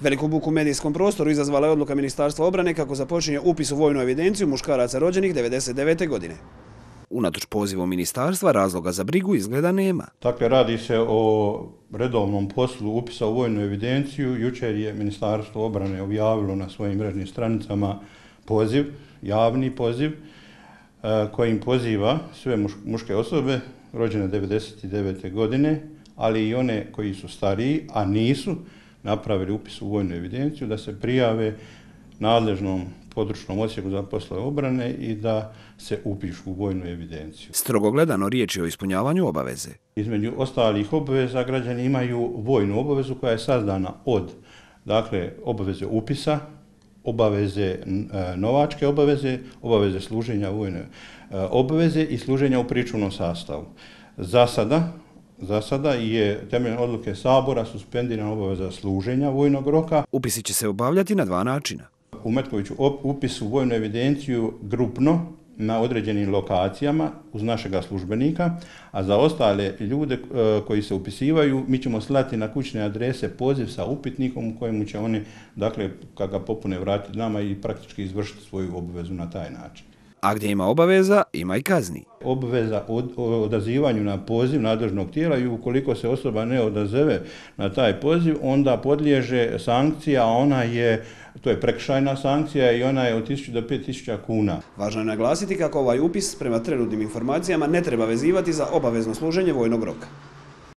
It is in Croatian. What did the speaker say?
Veliku buku u medijskom prostoru izazvala je odluka Ministarstva obrane kako započinje upis u vojnu evidenciju muškaraca rođenih 99. godine. Unatoč pozivu ministarstva razloga za brigu izgleda nema. Dakle, radi se o redovnom poslu upisa u vojnu evidenciju. Jučer je Ministarstvo obrane objavilo na svojim mrežnim stranicama poziv, javni poziv, e, kojim poziva sve muške osobe rođene 99. godine, ali i one koji su stariji, a nisu napravili upis u vojnu evidenciju, da se prijave nadležnom područnom osjeku za poslove obrane i da se upišu u vojnu evidenciju. Strogo gledano riječ je o ispunjavanju obaveze. Između ostalih obaveza građani imaju vojnu obavezu koja je sazdana od dakle, obaveze upisa, obaveze e, novačke obaveze, obaveze služenja vojne e, obaveze i služenja u pričuvnom sastavu. Za sada za sada je temeljem odluke Sabora suspendirana obaveza služenja vojnog roka. Upisi će se obavljati na dva načina. U Metkoviću upis u vojnu evidenciju grupno na određenim lokacijama uz našega službenika, a za ostale ljude e, koji se upisivaju mi ćemo slati na kućne adrese poziv sa upitnikom u kojemu će oni, dakle, kada ga popune vratiti nama i praktički izvršiti svoju obvezu na taj način a gdje ima obaveza, ima i kazni. Obveza o odazivanju na poziv nadležnog tijela i ukoliko se osoba ne odazove na taj poziv, onda podliježe sankcija, ona je to je prekšajna sankcija i ona je od 1000 do 5000 kuna. Važno je naglasiti kako ovaj upis prema trenutnim informacijama ne treba vezivati za obavezno služenje vojnog roka.